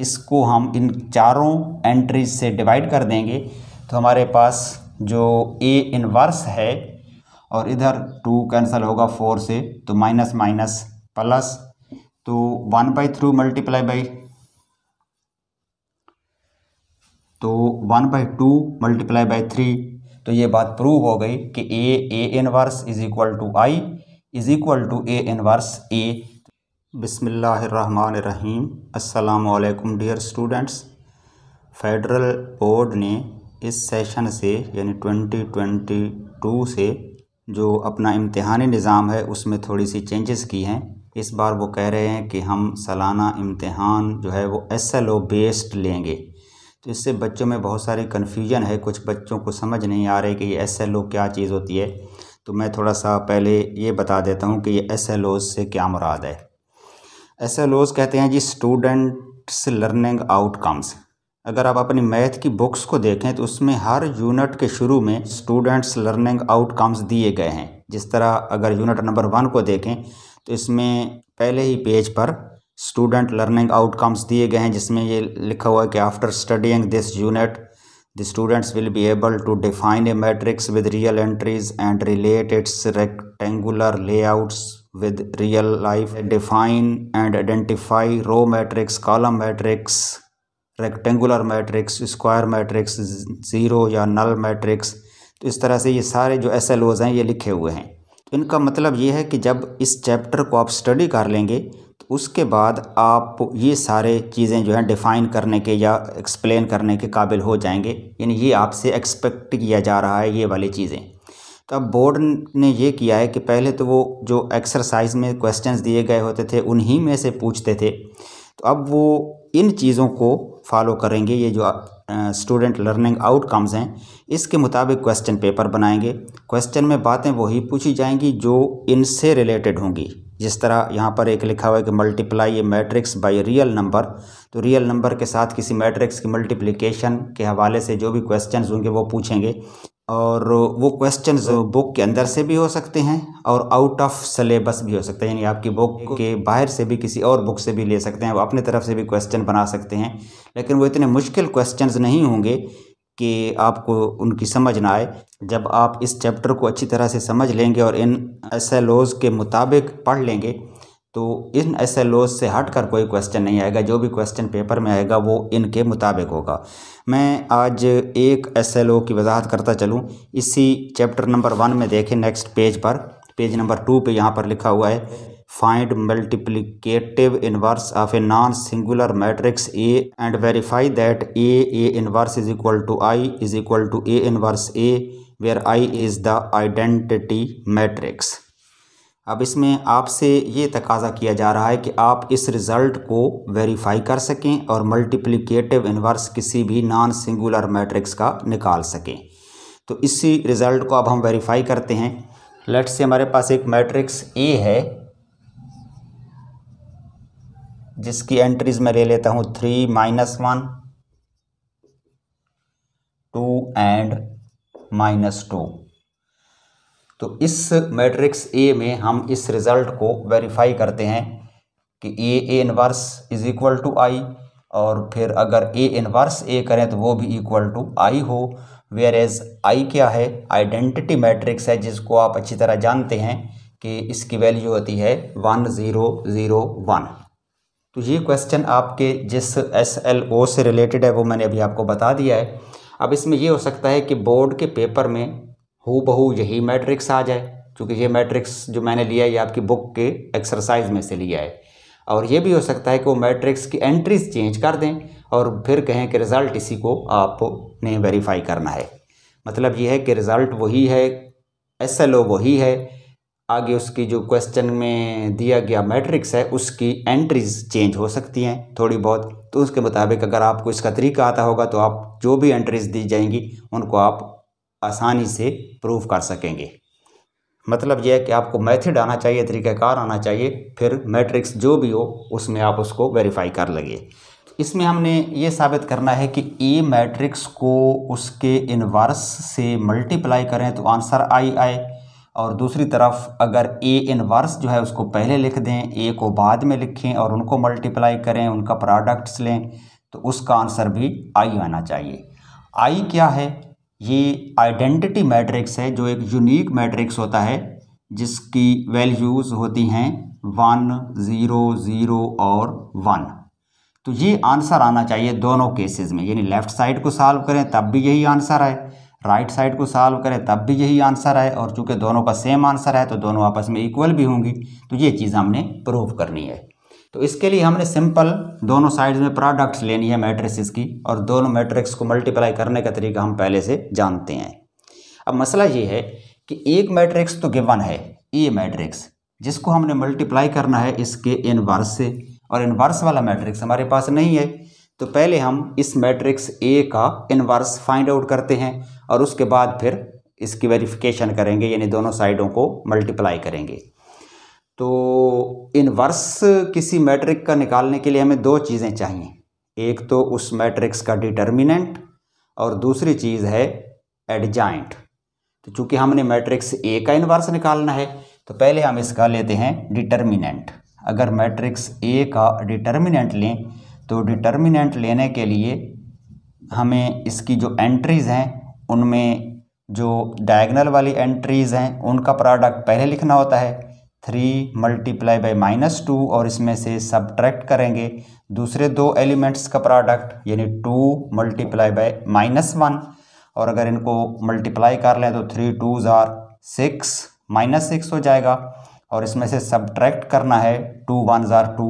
इसको हम इन चारों एंट्रीज से डिवाइड कर देंगे तो हमारे पास जो ए इनवर्स है और इधर टू कैंसिल होगा फोर से तो माइनस माइनस प्लस तो one by through multiply by तो one by two multiply by three तो ये बात प्रूव हो गई कि A A inverse is equal to I is equal to A inverse A बिसमीम् अल्लाम डियर स्टूडेंट्स फेडरल बोर्ड ने इस सेशन से यानी 2022 से जो अपना इम्तहानी निज़ाम है उसमें थोड़ी सी चेंजेस की हैं इस बार वो कह रहे हैं कि हम सालाना इम्तहान जो है वो एस एल ओ बेस्ड लेंगे तो इससे बच्चों में बहुत सारी कन्फ्यूजन है कुछ बच्चों को समझ नहीं आ रही कि ये एस एल ओ क्या चीज़ होती है तो मैं थोड़ा सा पहले ये बता देता हूँ कि ये एस एल ओ से क्या मुराद है एस एल ओज कहते हैं जी स्टूडेंट्स लर्निंग आउटकम्स अगर आप अपनी मैथ की बुक्स को देखें तो उसमें हर यूनिट के शुरू में स्टूडेंट्स लर्निंग आउटकम्स दिए गए हैं जिस तरह अगर यूनिट नंबर वन को देखें तो इसमें पहले ही पेज पर स्टूडेंट लर्निंग आउटकम्स दिए गए हैं जिसमें ये लिखा हुआ है कि after studying this unit The students will be able to define a matrix with real entries and relate its rectangular layouts with real life. Define and identify row matrix, column matrix, rectangular matrix square matrix zero ya null matrix to is tarah se ye sare jo slos hain ye likhe hue hain तो इनका मतलब ये है कि जब इस chapter को आप स्टडी कर लेंगे तो उसके बाद आप ये सारे चीज़ें जो हैं डिफ़ाइन करने के या एक्सप्लेन करने के काबिल हो जाएंगे यानी ये आपसे एक्सपेक्ट किया जा रहा है ये वाली चीज़ें तो अब बोर्ड ने ये किया है कि पहले तो वो जो एक्सरसाइज में क्वेश्चंस दिए गए होते थे उन्हीं में से पूछते थे तो अब वो इन चीज़ों को फॉलो करेंगे ये जो स्टूडेंट लर्निंग आउटकम्स हैं इसके मुताबिक क्वेश्चन पेपर बनाएंगे क्वेश्चन में बातें वही पूछी जाएंगी जो इनसे रिलेटेड होंगी जिस तरह यहाँ पर एक लिखा हुआ है कि multiply a matrix by real number तो रियल नंबर के साथ किसी मैट्रिक्स की मल्टीप्लिकेशन के हवाले से जो भी क्वेश्चन होंगे वो पूछेंगे और वो क्वेश्चन बुक तो- के अंदर से भी हो सकते हैं और आउट ऑफ सलेबस भी हो सकते हैं यानी आपकी बुक के बाहर से भी किसी और बुक से भी ले सकते हैं वो अपने तरफ से भी क्वेश्चन बना सकते हैं लेकिन वो इतने मुश्किल क्वेश्चन नहीं होंगे कि आपको उनकी समझ ना आए जब आप इस चैप्टर को अच्छी तरह से समझ लेंगे और इन एस के मुताबिक पढ़ लेंगे तो इन ऐसे लोज से हट कर कोई क्वेश्चन नहीं आएगा जो भी क्वेश्चन पेपर में आएगा वो इनके मुताबिक होगा मैं आज एक एस एल ओ की वजाहत करता चलूँ इसी चैप्टर नंबर वन में देखें नेक्स्ट पेज पर पेज नंबर टू पे यहाँ पर लिखा हुआ है find multiplicative inverse of a non singular matrix A and verify that A A inverse is equal to I is equal to A inverse A where I is the identity matrix अब इसमें आपसे ये तकाजा किया जा रहा है कि आप इस रिज़ल्ट को वेरीफाई कर सकें और मल्टीप्लिकेटिव इन्वर्स किसी भी नॉन सिंगुलर मैट्रिक्स का निकाल सकें तो इसी रिज़ल्ट को अब हम वेरीफाई करते हैं लेट से हमारे पास एक मैट्रिक्स ए है जिसकी एंट्रीज मैं ले लेता हूँ three minus one two and minus two तो इस मैट्रिक्स ए में हम इस रिज़ल्ट को वेरीफाई करते हैं कि A A inverse is equal to I और फिर अगर ए इनवर्स ए करें तो वो भी इक्वल टू आई हो वेयर एज आई क्या है आइडेंटिटी मैट्रिक्स है जिसको आप अच्छी तरह जानते हैं कि इसकी वैल्यू होती है वन ज़ीरो ज़ीरो वन तो ये क्वेश्चन आपके जिस एस एल ओ से रिलेटेड है वो मैंने अभी आपको बता दिया है अब इसमें ये हो सकता है कि बोर्ड के पेपर में हु बहू यही मैट्रिक्स आ जाए क्योंकि ये मैट्रिक्स जो मैंने लिया है ये आपकी बुक के एक्सरसाइज में से लिया है और ये भी हो सकता है कि वो मैट्रिक्स की एंट्रीज चेंज कर दें और फिर कहें कि रिज़ल्ट इसी को आपने वेरीफाई करना है मतलब ये है कि रिज़ल्ट वही है एस एल ओ वही है आगे उसकी जो क्वेश्चन में दिया गया मैट्रिक्स है उसकी एंट्रीज चेंज हो सकती हैं थोड़ी बहुत तो उसके मुताबिक अगर आपको इसका तरीका आता होगा तो आप जो भी एंट्रीज दी जाएंगी उनको आप आसानी से प्रूव कर सकेंगे मतलब यह है कि आपको मेथड आना चाहिए तरीक़ाकार आना चाहिए फिर मैट्रिक्स जो भी हो उसमें आप उसको वेरीफाई कर लगे इसमें हमने ये साबित करना है कि ए मैट्रिक्स को उसके इनवर्स से मल्टीप्लाई करें तो आंसर आई आए और दूसरी तरफ अगर ए इनवर्स जो है उसको पहले लिख दें ए को बाद में लिखें और उनको मल्टीप्लाई करें उनका प्रोडक्ट्स लें तो उसका आंसर भी आई आना चाहिए आई क्या है ये आइडेंटिटी मैट्रिक्स है जो एक यूनिक मैट्रिक्स होता है जिसकी वैल्यूज़ होती हैं वन ज़ीरो ज़ीरो और वन तो ये आंसर आना चाहिए दोनों केसेस में यानी लेफ़्ट साइड को सॉल्व करें तब भी यही आंसर है राइट साइड को सॉल्व करें तब भी यही आंसर है और चूंकि दोनों का सेम आंसर है तो दोनों आपस में इक्वल भी होंगी तो ये चीज़ हमने प्रूव करनी है तो इसके लिए हमने सिंपल दोनों साइड्स में प्रोडक्ट्स लेनी है मैट्रिक्स की और दोनों मैट्रिक्स को मल्टीप्लाई करने का तरीका हम पहले से जानते हैं अब मसला ये है कि एक मैट्रिक्स तो गिवन है ए मैट्रिक्स जिसको हमने मल्टीप्लाई करना है इसके इनवर्स से और इनवर्स वाला मैट्रिक्स हमारे पास नहीं है तो पहले हम इस मैट्रिक्स ए का इनवर्स फाइंड आउट करते हैं और उसके बाद फिर इसकी वेरिफिकेशन करेंगे यानी दोनों साइडों को मल्टीप्लाई करेंगे तो इनवर्स किसी मैट्रिक का निकालने के लिए हमें दो चीज़ें चाहिए एक तो उस मैट्रिक्स का डिटर्मिनेंट और दूसरी चीज़ है एडजाइंट तो चूंकि हमने मैट्रिक्स ए का इनवर्स निकालना है तो पहले हम इसका लेते हैं डिटर्मिनेंट अगर मैट्रिक्स ए का डिटर्मिनेंट लें तो डिटर्मिनेंट लेने के लिए हमें इसकी जो एंट्रीज़ हैं उनमें जो डायगनल वाली एंट्रीज़ हैं उनका प्रोडक्ट पहले लिखना होता है three multiply by minus two और इसमें से सब्ट्रैक्ट करेंगे दूसरे दो एलिमेंट्स का प्रोडक्ट यानी two multiply by minus one और अगर इनको मल्टीप्लाई कर लें तो थ्री टू ज़ार सिक्स माइनस सिक्स हो जाएगा और इसमें से सब्ट्रैक्ट करना है टू वन ज़ार टू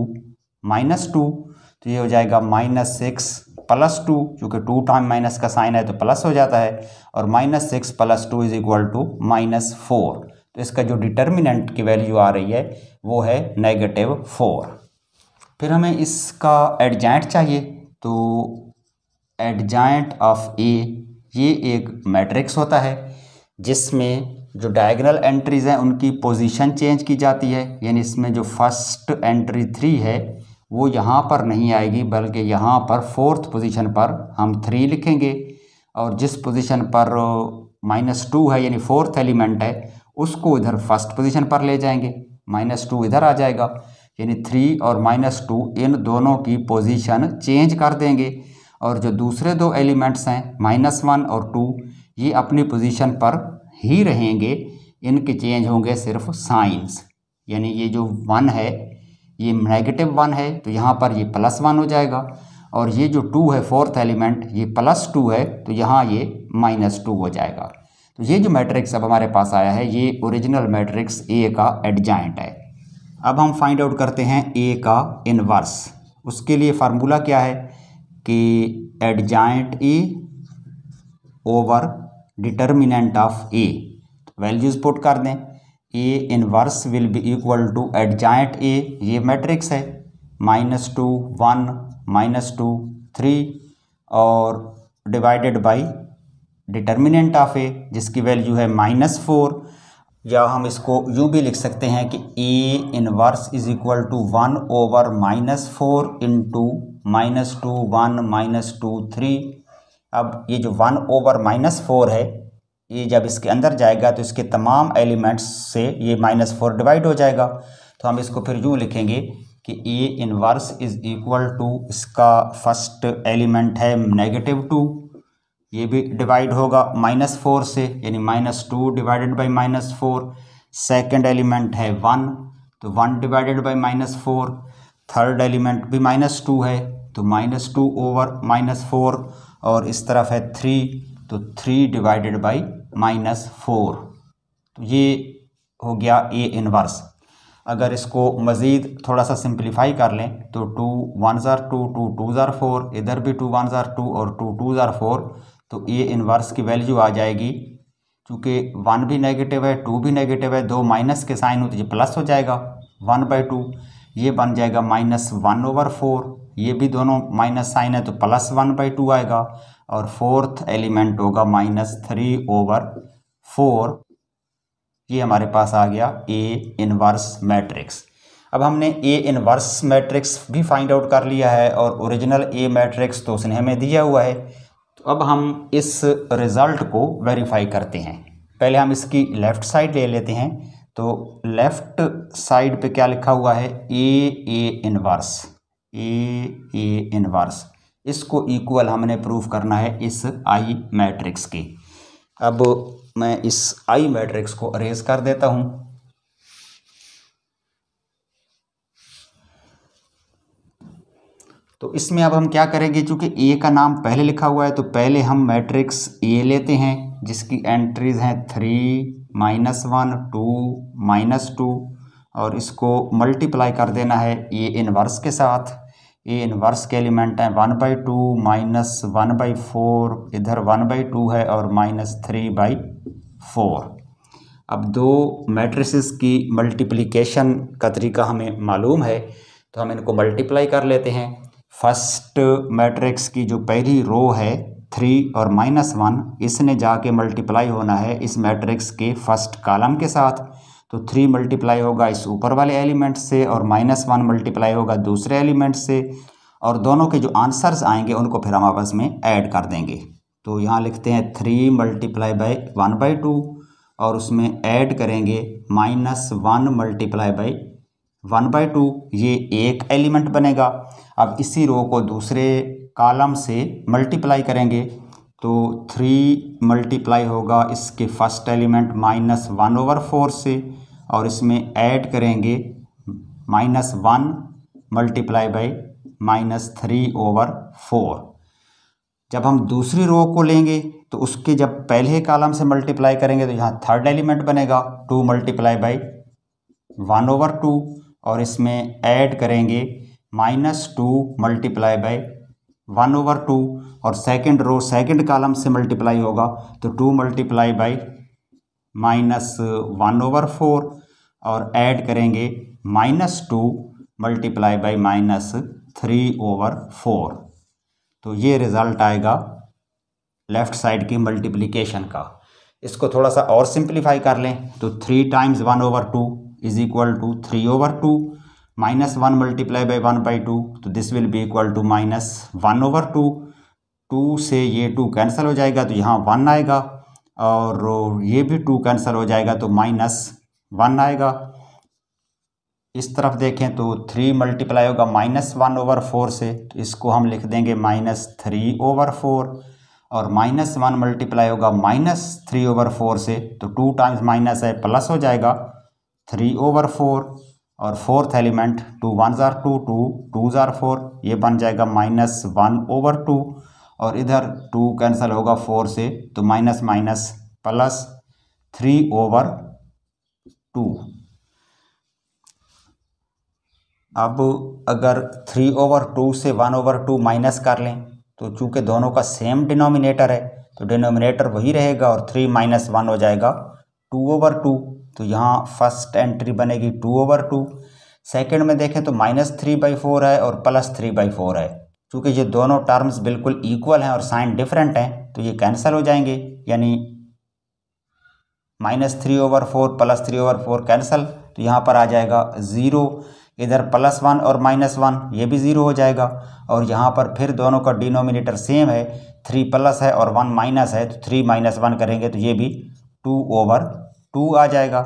माइनस टू तो ये हो जाएगा माइनस सिक्स प्लस टू क्योंकि टू टाइम माइनस का साइन है तो प्लस हो जाता है और minus six plus two is equal to minus four तो इसका जो डिटर्मिनेंट की वैल्यू आ रही है वो है नेगेटिव फोर फिर हमें इसका एडजाइंट चाहिए तो एडजाइंट ऑफ ए ये एक मैट्रिक्स होता है जिसमें जो डायगनल एंट्रीज़ हैं उनकी पोजीशन चेंज की जाती है यानी इसमें जो फर्स्ट एंट्री थ्री है वो यहाँ पर नहीं आएगी बल्कि यहाँ पर फोर्थ पोजीशन पर हम थ्री लिखेंगे और जिस पोजीशन पर माइनस टू है यानी फोर्थ एलिमेंट है उसको इधर फर्स्ट पोजीशन पर ले जाएंगे माइनस टू इधर आ जाएगा यानी थ्री और माइनस टू इन दोनों की पोजीशन चेंज कर देंगे और जो दूसरे दो एलिमेंट्स हैं माइनस वन और टू ये अपनी पोजीशन पर ही रहेंगे इनके चेंज होंगे सिर्फ साइंस यानी ये जो वन है ये नेगेटिव वन है तो यहाँ पर ये प्लस वन हो जाएगा और ये जो टू है फोर्थ एलिमेंट ये प्लस टू है तो यहाँ ये माइनस टू हो जाएगा तो ये जो मैट्रिक्स अब हमारे पास आया है ये ओरिजिनल मैट्रिक्स ए का एडजाइंट है अब हम फाइंड आउट करते हैं ए का इनवर्स उसके लिए फार्मूला क्या है कि adjoint A over determinant of A values put कर दें A inverse will be equal to adjoint A ये मैट्रिक्स है minus two one minus two three और divided by determinant of A जिसकी वैल्यू है माइनस फोर या हम इसको यूँ भी लिख सकते हैं कि A inverse is equal to one over minus four into minus two one minus two three अब ये जो वन ओवर माइनस फोर है ये जब इसके अंदर जाएगा तो इसके तमाम एलिमेंट्स से ये माइनस फोर डिवाइड हो जाएगा तो हम इसको फिर यूँ लिखेंगे कि A inverse is equal to इसका फर्स्ट एलिमेंट है नेगेटिव टू ये भी डिवाइड होगा माइनस फोर से यानी minus two divided by minus four second element है वन तो one divided by minus four third element भी माइनस टू है तो minus two over minus four और इस तरफ है थ्री तो three divided by minus four तो ये हो गया ए इनवर्स अगर इसको मज़ीद थोड़ा सा सिंप्लीफाई कर लें तो टू वन ज़ार टू टू टू ज़ार फोर इधर भी टू वन ज़ार टू और टू टू ज़ार फोर तो ए इन्वर्स की वैल्यू आ जाएगी चूँकि वन भी नेगेटिव है टू भी नेगेटिव है दो माइनस के साइन हो तो ये प्लस हो जाएगा वन बाई टू ये बन जाएगा माइनस वन ओवर फोर ये भी दोनों माइनस साइन है तो प्लस वन बाई टू आएगा और फोर्थ एलिमेंट होगा माइनस थ्री ओवर फोर ये हमारे पास आ गया ए इनवर्स मैट्रिक्स अब हमने ए इनवर्स मैट्रिक्स भी फाइंड आउट कर लिया है और ओरिजिनल ए मैट्रिक्स तो उसने हमें दिया हुआ है अब हम इस रिज़ल्ट को वेरीफाई करते हैं पहले हम इसकी लेफ़्ट साइड ले लेते हैं तो लेफ़्ट साइड पे क्या लिखा हुआ है A A inverse A A inverse इसको इक्वल हमने प्रूफ करना है इस आई मैट्रिक्स के अब मैं इस आई मैट्रिक्स को अरेज कर देता हूँ तो इसमें अब हम क्या करेंगे चूँकि ए का नाम पहले लिखा हुआ है तो पहले हम मैट्रिक्स ए लेते हैं जिसकी एंट्रीज हैं three minus one two minus two और इसको मल्टीप्लाई कर देना है ए इनवर्स के साथ ए इनवर्स के एलिमेंट हैं one by two minus one by four इधर वन बाई टू है और माइनस थ्री बाई फोर अब दो मैट्रिसेस की मल्टीप्लिकेशन का तरीका हमें मालूम है तो हम इनको मल्टीप्लाई कर लेते हैं फर्स्ट मैट्रिक्स की जो पहली रो है थ्री और माइनस वन इसने जाके मल्टीप्लाई होना है इस मैट्रिक्स के फर्स्ट कॉलम के साथ तो थ्री मल्टीप्लाई होगा इस ऊपर वाले एलिमेंट से और माइनस वन मल्टीप्लाई होगा दूसरे एलिमेंट से और दोनों के जो आंसर्स आएंगे उनको फिर हम आपस में ऐड कर देंगे तो यहाँ लिखते हैं three multiply by one by two और उसमें ऐड करेंगे minus one multiply by one by two ये एक एलिमेंट बनेगा अब इसी रो को दूसरे कॉलम से मल्टीप्लाई करेंगे तो थ्री मल्टीप्लाई होगा इसके first element minus one over four से और इसमें ऐड करेंगे minus one multiply by minus three over four जब हम दूसरी रो को लेंगे तो उसके जब पहले कॉलम से मल्टीप्लाई करेंगे तो यहाँ थर्ड एलिमेंट बनेगा two multiply by one over two और इसमें ऐड करेंगे minus two multiply by one over two और सेकंड रो सेकंड कॉलम से मल्टीप्लाई होगा तो two multiply by minus one over four और ऐड करेंगे minus two multiply by minus three over four तो ये रिज़ल्ट आएगा लेफ़्ट साइड की मल्टीप्लिकेशन का इसको थोड़ा सा और सिंप्लीफाई कर लें तो three times one over two is equal to three over two minus one multiply by one by two तो this will be equal to minus one over two two से ये टू कैंसिल हो जाएगा तो यहाँ वन आएगा और ये भी टू कैंसिल हो जाएगा तो माइनस वन आएगा इस तरफ देखें तो थ्री मल्टीप्लाई होगा माइनस वन ओवर फोर से तो इसको हम लिख देंगे माइनस थ्री ओवर फोर और माइनस वन मल्टीप्लाई होगा माइनस थ्री ओवर फोर से तो टू टाइम्स माइनस है प्लस हो जाएगा थ्री ओवर फोर और फोर्थ एलिमेंट टू वन ज़ार टू टू टू ज़ार फोर ये बन जाएगा माइनस वन ओवर टू और इधर टू कैंसिल होगा फोर से तो minus minus plus three over two अब अगर थ्री ओवर टू से वन ओवर टू माइनस कर लें तो चूंकि दोनों का सेम डिनोमिनेटर है तो डिनोमिनेटर वही रहेगा और थ्री माइनस वन हो जाएगा टू ओवर टू तो यहाँ फर्स्ट एंट्री बनेगी टू ओवर टू सेकेंड में देखें तो माइनस थ्री बाई फोर है और प्लस थ्री बाई फोर है क्योंकि ये दोनों टर्म्स बिल्कुल इक्वल हैं और साइन डिफरेंट हैं तो ये कैंसिल हो जाएंगे यानी minus three over four plus three over four cancel तो यहाँ पर आ जाएगा ज़ीरो इधर प्लस वन और माइनस वन ये भी ज़ीरो हो जाएगा और यहाँ पर फिर दोनों का डिनोमिनेटर सेम है थ्री प्लस है और वन माइनस है तो थ्री माइनस वन करेंगे तो ये भी टू ओवर टू आ जाएगा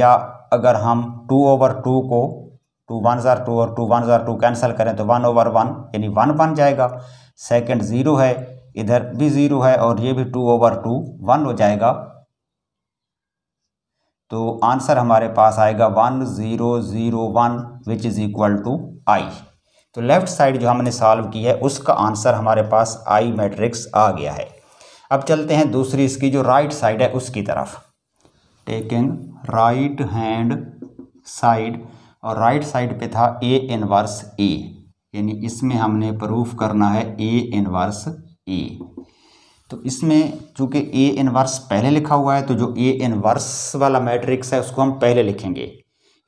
या अगर हम टू ओवर टू को टू वन ज़ार टू और टू वन ज़ार टू कैंसिल करें तो वन ओवर वन यानी वन बन जाएगा सेकंड ज़ीरो है इधर भी ज़ीरो है और ये भी टू ओवर टू वन हो जाएगा तो आंसर हमारे पास आएगा one zero zero one which is equal to I तो लेफ़्ट साइड जो हमने सॉल्व की है उसका आंसर हमारे पास आई मैट्रिक्स आ गया है अब चलते हैं दूसरी इसकी जो राइट साइड है उसकी तरफ टेकिंग राइट हैंड साइड और राइट साइड पे था ए इनवर्स ए यानी इसमें हमने प्रूफ करना है ए इनवर्स ए तो इसमें चूंकि ए इनवर्स पहले लिखा हुआ है तो जो ए इनवर्स वाला मैट्रिक्स है उसको हम पहले लिखेंगे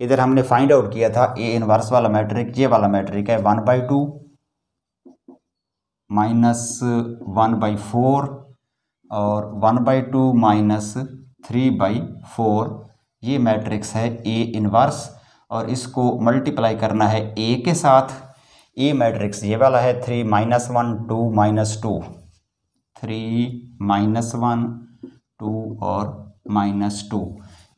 इधर हमने फाइंड आउट किया था ए इनवर्स वाला मैट्रिक ये वाला मैट्रिक है one by two minus one by four और one by two minus three by four ये मैट्रिक्स है ए इनवर्स और इसको मल्टीप्लाई करना है ए के साथ ए मैट्रिक्स ये वाला है three minus one two minus two three minus one two और माइनस टू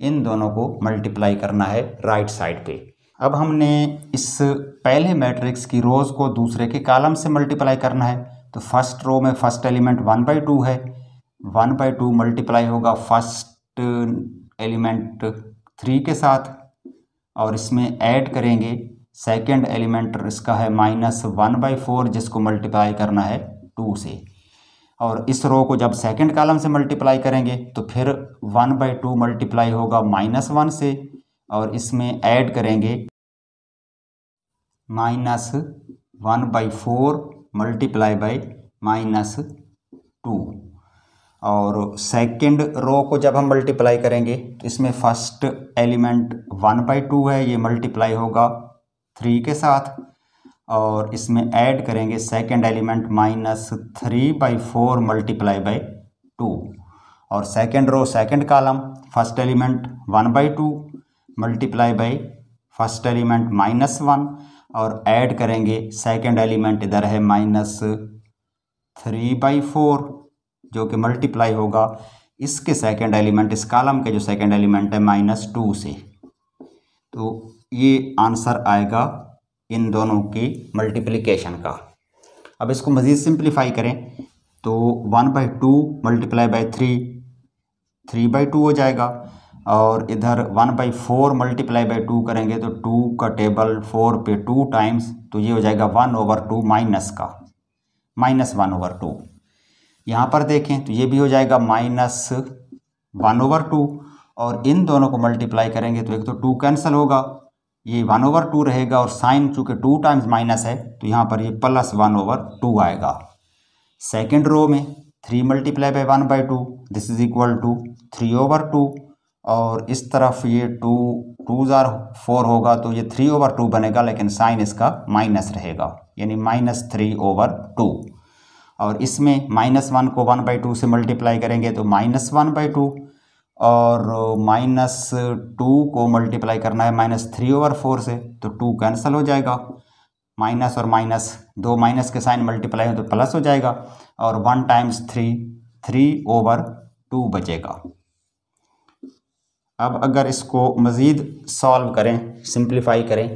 इन दोनों को मल्टीप्लाई करना है राइट साइड पे अब हमने इस पहले मैट्रिक्स की रोज़ को दूसरे के कालम से मल्टीप्लाई करना है तो फर्स्ट रो में first element one by two है वन बाई टू मल्टीप्लाई होगा फर्स्ट एलिमेंट थ्री के साथ और इसमें ऐड करेंगे सेकंड एलिमेंट इसका है माइनस वन बाई फोर जिसको मल्टीप्लाई करना है टू से और इस रो को जब सेकंड कॉलम से मल्टीप्लाई करेंगे तो फिर वन बाई टू मल्टीप्लाई होगा माइनस वन से और इसमें ऐड करेंगे minus one by four multiply by minus two और सेकंड रो को जब हम मल्टीप्लाई करेंगे तो इसमें first element one by two है ये मल्टीप्लाई होगा थ्री के साथ और इसमें ऐड करेंगे second element minus three by four multiply by two और second row second column first element one by two multiply by first element minus one और ऐड करेंगे सेकंड एलिमेंट इधर है माइनस थ्री बाई फोर जो कि multiply होगा इसके second element इस कॉलम के जो सेकंड एलिमेंट है माइनस टू से तो ये आंसर आएगा इन दोनों के मल्टीप्लिकेशन का अब इसको मज़ीद सिंप्लीफाई करें तो one by two multiply by three three by two हो जाएगा और इधर one by four multiply by two करेंगे तो टू का टेबल फोर पे टू टाइम्स तो ये हो जाएगा वन ओवर टू माइनस का माइनस वन ओवर टू यहाँ पर देखें तो ये भी हो जाएगा माइनस वन ओवर टू और इन दोनों को मल्टीप्लाई करेंगे तो एक तो टू कैंसिल होगा ये वन ओवर टू रहेगा और साइन चूंकि टू टाइम्स माइनस है तो यहाँ पर ये प्लस वन ओवर टू आएगा सेकेंड रो में three multiply by one by two this is equal to three over two और इस तरफ ये टू टू ज़ार फोर होगा तो ये थ्री ओवर टू बनेगा लेकिन साइन इसका माइनस रहेगा यानी माइनस थ्री ओवर टू और इसमें माइनस वन को वन बाई टू से मल्टीप्लाई करेंगे तो माइनस वन बाई टू और माइनस टू को मल्टीप्लाई करना है माइनस थ्री ओवर फोर से तो टू कैंसिल हो जाएगा माइनस और माइनस दो माइनस के साइन मल्टीप्लाई हो तो प्लस हो जाएगा और one times three three over two बचेगा अब अगर इसको मज़ीद सॉल्व करें सिंप्लीफाई करें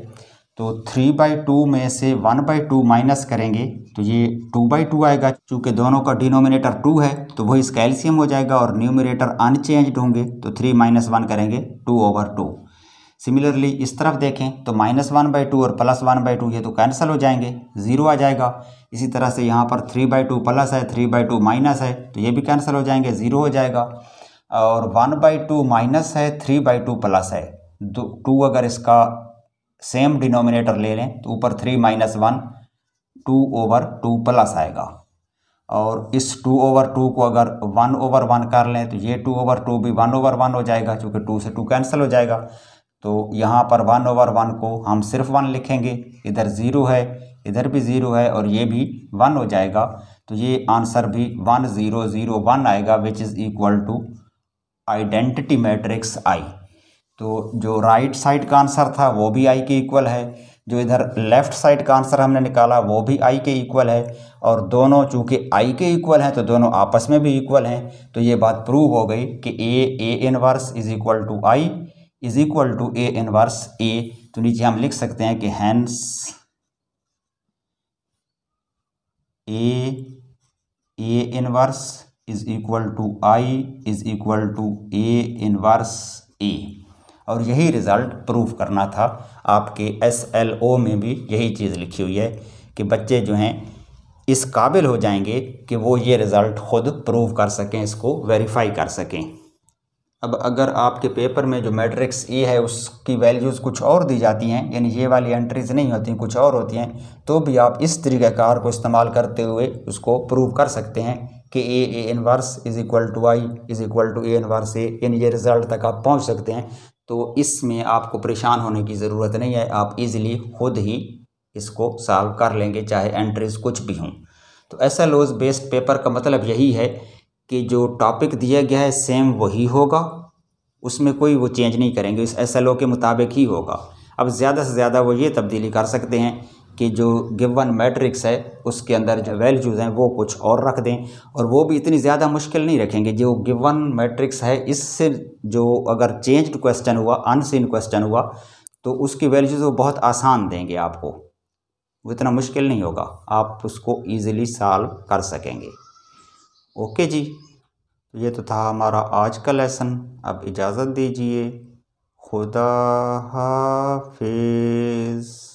तो थ्री बाई टू में से वन बाई टू माइनस करेंगे तो ये टू बाई टू आएगा क्योंकि दोनों का डिनोमिनेटर टू है तो वही एल्सियम हो जाएगा और न्यूमिनेटर अनचेंज्ड होंगे तो थ्री माइनस वन करेंगे टू ओवर टू सिमिलरली इस तरफ देखें तो माइनस वन बाई टू और प्लस वन बाई टू ये तो कैंसिल हो जाएंगे ज़ीरो आ जाएगा इसी तरह से यहाँ पर थ्री बाई टू प्लस है थ्री बाई टू माइनस है तो ये भी कैंसिल हो जाएंगे ज़ीरो हो जाएगा और वन बाई टू माइनस है थ्री बाई टू प्लस है दो टू अगर इसका सेम डिनोमिनेटर ले लें तो ऊपर three minus one two over two plus आएगा और इस टू ओवर टू को अगर वन ओवर वन कर लें तो ये टू ओवर टू भी वन ओवर वन हो जाएगा क्योंकि टू से टू कैंसिल हो जाएगा तो यहाँ पर वन ओवर वन को हम सिर्फ वन लिखेंगे इधर ज़ीरो है इधर भी ज़ीरो है और ये भी वन हो जाएगा तो ये आंसर भी वन ज़ीरो ज़ीरो वन आएगा which is equal to identity matrix I तो जो राइट साइड का आंसर था वो भी आई के इक्वल है जो इधर लेफ़्ट साइड का आंसर हमने निकाला वो भी आई के इक्वल है और दोनों चूँकि आई के इक्वल हैं तो दोनों आपस में भी इक्वल हैं तो ये बात प्रूव हो गई कि A A inverse is equal to I is equal to A inverse A तो नीचे हम लिख सकते हैं कि hence A A inverse is equal to I is equal to A inverse A और यही रिज़ल्ट प्रूव करना था आपके एस एल ओ में भी यही चीज़ लिखी हुई है कि बच्चे जो हैं इस काबिल हो जाएंगे कि वो ये रिज़ल्ट ख़ुद प्रूव कर सकें इसको वेरीफाई कर सकें अब अगर आपके पेपर में जो मैट्रिक्स ए e है उसकी वैल्यूज़ कुछ और दी जाती हैं यानी ये वाली एंट्रीज़ नहीं होती कुछ और होती हैं तो भी आप इस तरीक़ाकार को इस्तेमाल करते हुए उसको प्रूव कर सकते हैं कि A A inverse is equal to I is equal to A inverse A यानी ये रिज़ल्ट तक आप पहुंच सकते हैं तो इसमें आपको परेशान होने की ज़रूरत नहीं है आप इजीली खुद ही इसको सॉल्व कर लेंगे चाहे एंट्रीज कुछ भी हों तो ऐसा लोज बेस्ड पेपर का मतलब यही है कि जो टॉपिक दिया गया है सेम वही होगा उसमें कोई वो चेंज नहीं करेंगे इस एस के मुताबिक ही होगा अब ज़्यादा से ज़्यादा वो ये तब्दीली कर सकते हैं कि जो गिवन मैट्रिक्स है उसके अंदर जो वैल्यूज़ हैं वो कुछ और रख दें और वो भी इतनी ज़्यादा मुश्किल नहीं रखेंगे जो गिवन मैट्रिक्स है इससे जो अगर चेंज्ड क्वेश्चन हुआ अनसीन क्वेश्चन हुआ तो उसकी वैल्यूज़ वो बहुत आसान देंगे आपको वो इतना मुश्किल नहीं होगा आप उसको ईजिली सॉल्व कर सकेंगे ओके जी तो ये तो था हमारा आज का लेसन अब इजाज़त दीजिए खुदा हाफिज़